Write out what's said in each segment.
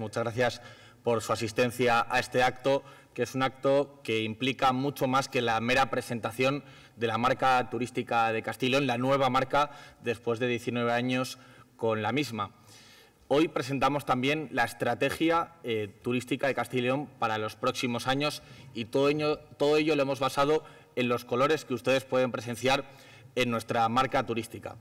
Muchas gracias por su asistencia a este acto, que es un acto que implica mucho más que la mera presentación de la marca turística de Castellón, la nueva marca después de 19 años con la misma. Hoy presentamos también la estrategia eh, turística de Castellón para los próximos años y todo ello, lo hemos basado en los colores que ustedes pueden presenciar en nuestra marca turística.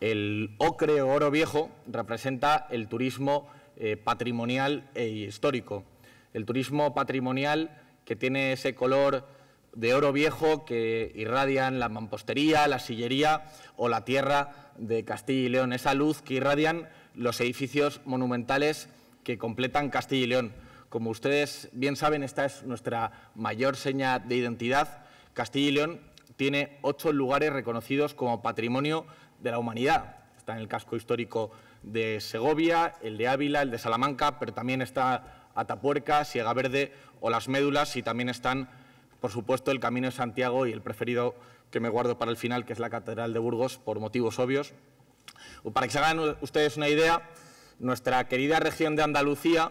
El ocre o oro viejo representa el turismo eh, patrimonial e histórico. El turismo patrimonial que tiene ese color de oro viejo que irradian la mampostería, la sillería o la tierra de Castilla y León, esa luz que irradian los edificios monumentales que completan Castilla y León. Como ustedes bien saben, esta es nuestra mayor seña de identidad. Castilla y León tiene ocho lugares reconocidos como patrimonio de la humanidad. Está en el casco histórico de Segovia, el de Ávila, el de Salamanca, pero también está Atapuerca, Siega Verde o las Médulas y también están, por supuesto, el Camino de Santiago y el preferido que me guardo para el final, que es la Catedral de Burgos, por motivos obvios. Para que se hagan ustedes una idea, nuestra querida región de Andalucía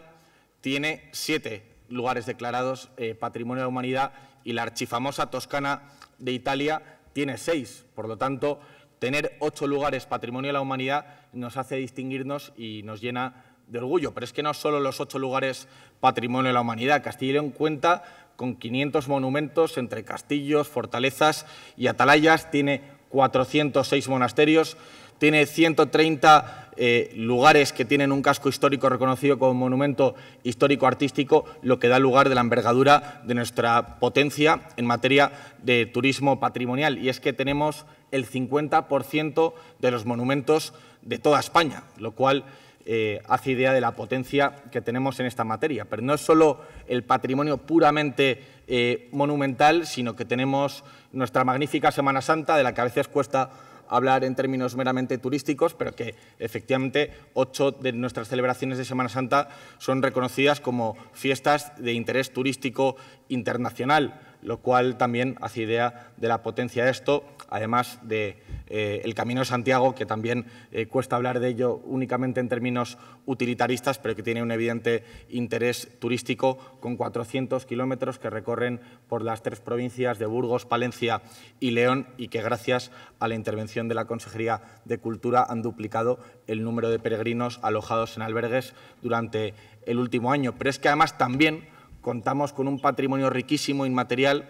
tiene siete lugares declarados eh, Patrimonio de la Humanidad y la archifamosa Toscana de Italia tiene seis. Por lo tanto, tener ocho lugares Patrimonio de la Humanidad nos hace distinguirnos y nos llena de orgullo. Pero es que no solo los ocho lugares Patrimonio de la Humanidad. Castilla y León cuenta con 500 monumentos entre castillos, fortalezas y atalayas. Tiene 406 monasterios, tiene 130 eh, lugares que tienen un casco histórico reconocido como monumento histórico artístico, lo que da lugar de la envergadura de nuestra potencia en materia de turismo patrimonial. Y es que tenemos el 50% de los monumentos de toda España, lo cual eh, hace idea de la potencia que tenemos en esta materia. Pero no es solo el patrimonio puramente eh, monumental, sino que tenemos nuestra magnífica Semana Santa, de la que a veces cuesta hablar en términos meramente turísticos, pero que efectivamente ocho de nuestras celebraciones de Semana Santa son reconocidas como fiestas de interés turístico internacional lo cual también hace idea de la potencia de esto, además de eh, el Camino de Santiago, que también eh, cuesta hablar de ello únicamente en términos utilitaristas, pero que tiene un evidente interés turístico, con 400 kilómetros que recorren por las tres provincias de Burgos, Palencia y León, y que gracias a la intervención de la Consejería de Cultura han duplicado el número de peregrinos alojados en albergues durante el último año. Pero es que además también contamos con un patrimonio riquísimo, inmaterial,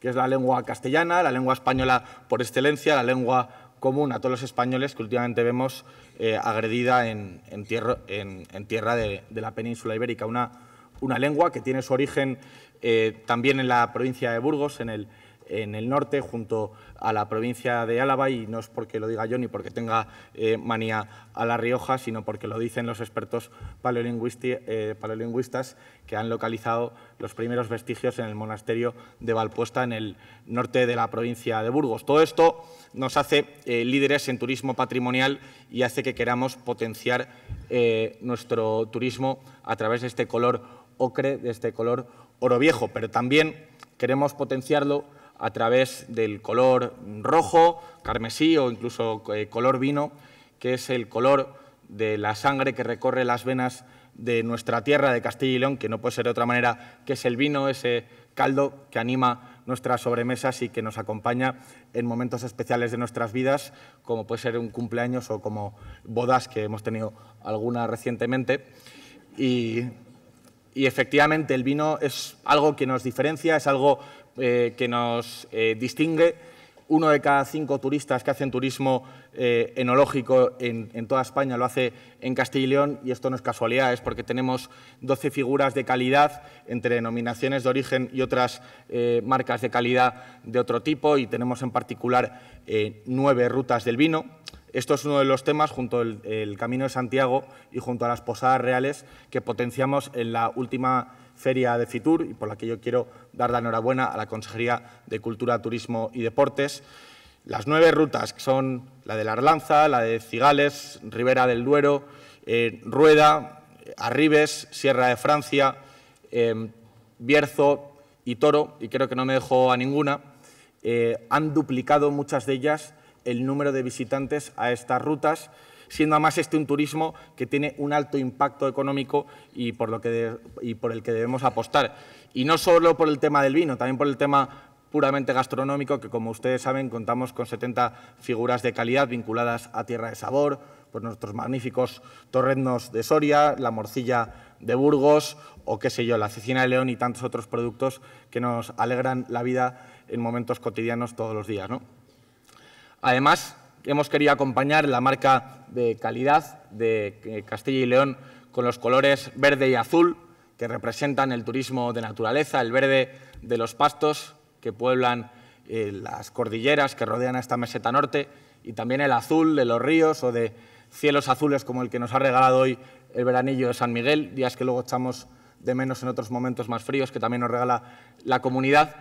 que es la lengua castellana, la lengua española por excelencia, la lengua común a todos los españoles que últimamente vemos eh, agredida en, tierra, de, la península ibérica. Una, lengua que tiene su origen eh, también en la provincia de Burgos, en el, en el norte junto a la provincia de Álava y no es porque lo diga yo ni porque tenga eh, manía a La Rioja, sino porque lo dicen los expertos eh, paleolingüistas que han localizado los primeros vestigios en el monasterio de Valpuesta en el norte de la provincia de Burgos. Todo esto nos hace eh, líderes en turismo patrimonial y hace que queramos potenciar nuestro turismo a través de este color ocre, de este color oro viejo, pero también queremos potenciarlo a través del color rojo, carmesí o incluso eh, color vino, que es el color de la sangre que recorre las venas de nuestra tierra de Castilla y León, que no puede ser de otra manera que es el vino, ese caldo que anima nuestras sobremesas y que nos acompaña en momentos especiales de nuestras vidas, como puede ser un cumpleaños o como bodas que hemos tenido alguna recientemente y efectivamente el vino es algo que nos diferencia, es algo eh, que nos eh, distingue. Uno de cada cinco turistas que hacen turismo eh, enológico en, en, toda España lo hace en Castilla y León y esto no es casualidad, es porque tenemos 12 figuras de calidad entre denominaciones de origen y otras marcas de calidad de otro tipo y tenemos en particular nueve rutas del vino. Esto es uno de los temas, junto al Camino de Santiago y junto a las Posadas Reales, que potenciamos en la última feria de Fitur y por la que yo quiero dar la enhorabuena a la Consejería de Cultura, Turismo y Deportes. Las nueve rutas, que son la de la Arlanza, la de Cigales, Ribera del Duero, eh, Rueda, Arribes, Sierra de Francia, em, Bierzo y Toro, y creo que no me dejo a ninguna, eh, han duplicado muchas de ellas el número de visitantes a estas rutas, siendo además este un turismo que tiene un alto impacto económico y por, lo y por el que debemos apostar. Y no solo por el tema del vino, también por el tema puramente gastronómico, que como ustedes saben contamos con 70 figuras de calidad vinculadas a Tierra de Sabor, por pues nuestros magníficos torrenos de Soria, la morcilla de Burgos o qué sé yo, la cecina de León y tantos otros productos que nos alegran la vida en momentos cotidianos todos los días. Además, hemos querido acompañar la marca de calidad de eh, Castilla y León con los colores verde y azul, que representan el turismo de naturaleza, el verde de los pastos que pueblan eh, las cordilleras que rodean esta meseta norte y también el azul de los ríos o de cielos azules como el que nos ha regalado hoy el veranillo de San Miguel, días que luego echamos de menos en otros momentos más fríos que también nos regala la comunidad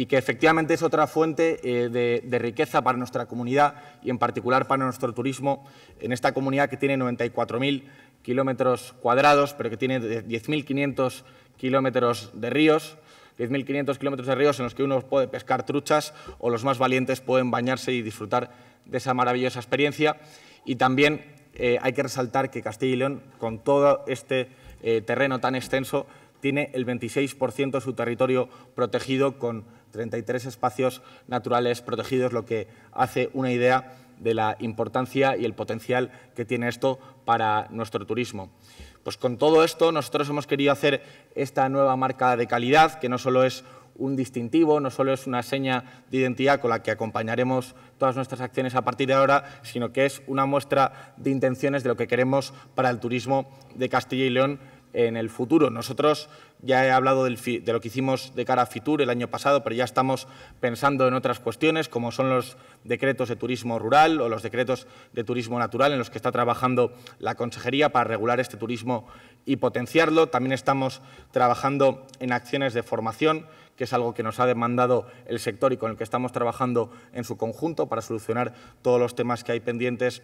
y que efectivamente es otra fuente eh, de, riqueza para nuestra comunidad y en particular para nuestro turismo en esta comunidad que tiene 94.000 kilómetros cuadrados, pero que tiene 10.500 kilómetros de ríos, 10.500 kilómetros de ríos en los que uno puede pescar truchas o los más valientes pueden bañarse y disfrutar de esa maravillosa experiencia. Y también eh, hay que resaltar que Castilla y León, con todo este eh, terreno tan extenso, tiene el 26% de su territorio protegido con 33 espacios naturales protegidos, lo que hace una idea de la importancia y el potencial que tiene esto para nuestro turismo. Pues con todo esto nosotros hemos querido hacer esta nueva marca de calidad, que no solo es un distintivo, no solo es una seña de identidad con la que acompañaremos todas nuestras acciones a partir de ahora, sino que es una muestra de intenciones de lo que queremos para el turismo de Castilla y León en el futuro. Nosotros ya he hablado de lo que hicimos de cara a FITUR el año pasado, pero ya estamos pensando en otras cuestiones, como son los decretos de turismo rural o los decretos de turismo natural en los que está trabajando la Consejería para regular este turismo y potenciarlo. También estamos trabajando en acciones de formación, que es algo que nos ha demandado el sector y con el que estamos trabajando en su conjunto para solucionar todos los temas que hay pendientes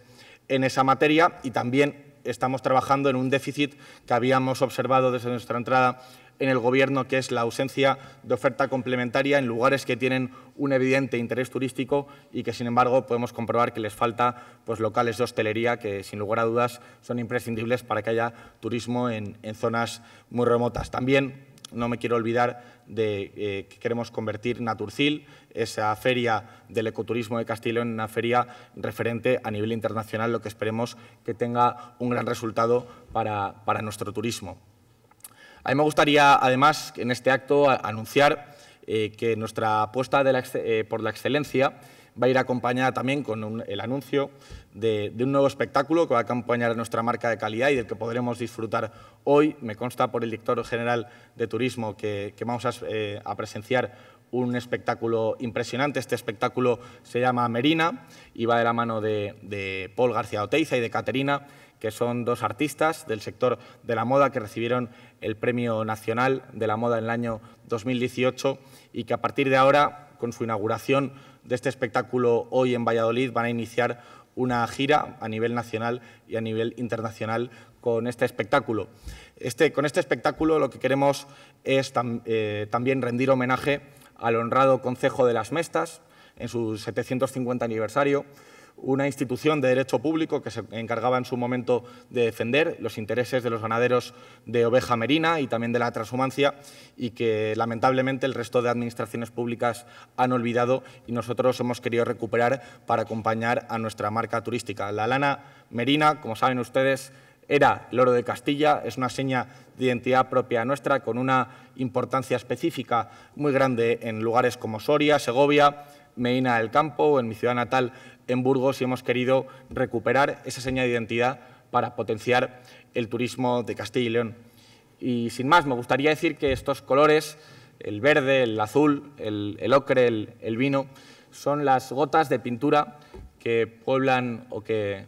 en esa materia y también estamos trabajando en un déficit que habíamos observado desde nuestra entrada en el Gobierno, que es la ausencia de oferta complementaria en lugares que tienen un evidente interés turístico y que, sin embargo, podemos comprobar que les falta pues, locales de hostelería que, sin lugar a dudas, son imprescindibles para que haya turismo en, zonas muy remotas. También no me quiero olvidar de eh, que queremos convertir Naturcil, esa feria del ecoturismo de Castilla en una feria referente a nivel internacional, lo que esperemos que tenga un gran resultado para, nuestro turismo. A mí me gustaría, además, en este acto anunciar eh, que nuestra apuesta eh, por la excelencia va a ir acompañada también con el anuncio de, un nuevo espectáculo que va a acompañar a nuestra marca de calidad y del que podremos disfrutar hoy. Me consta por el director general de Turismo que, vamos eh, a, presenciar un espectáculo impresionante. Este espectáculo se llama Merina y va de la mano de Paul García Oteiza y de Caterina, que son dos artistas del sector de la moda que recibieron el Premio Nacional de la Moda en el año 2018 y que a partir de ahora, con su inauguración, de este espectáculo hoy en Valladolid van a iniciar una gira a nivel nacional y a nivel internacional con este espectáculo. Este, con este espectáculo lo que queremos es eh, también rendir homenaje al honrado Concejo de las Mestas en su 750 aniversario, una institución de derecho público que se encargaba en su momento de defender los intereses de los ganaderos de oveja merina y también de la transhumancia y que lamentablemente el resto de administraciones públicas han olvidado y nosotros hemos querido recuperar para acompañar a nuestra marca turística. La lana merina, como saben ustedes, era el oro de Castilla, es una seña de identidad propia nuestra con una importancia específica muy grande en lugares como Soria, Segovia, Medina del Campo, en mi ciudad natal en Burgos y hemos querido recuperar esa seña de identidad para potenciar el turismo de Castilla y León. Y sin más, me gustaría decir que estos colores, el verde, el azul, el, ocre, el, vino, son las gotas de pintura que pueblan o que,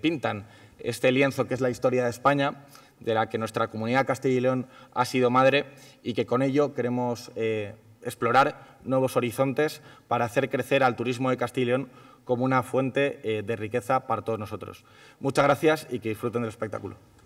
pintan este lienzo que es la historia de España, de la que nuestra comunidad Castilla y León ha sido madre y que con ello queremos eh, explorar nuevos horizontes para hacer crecer al turismo de Castilla y León como una fuente eh, de riqueza para todos nosotros. Muchas gracias y que disfruten del espectáculo.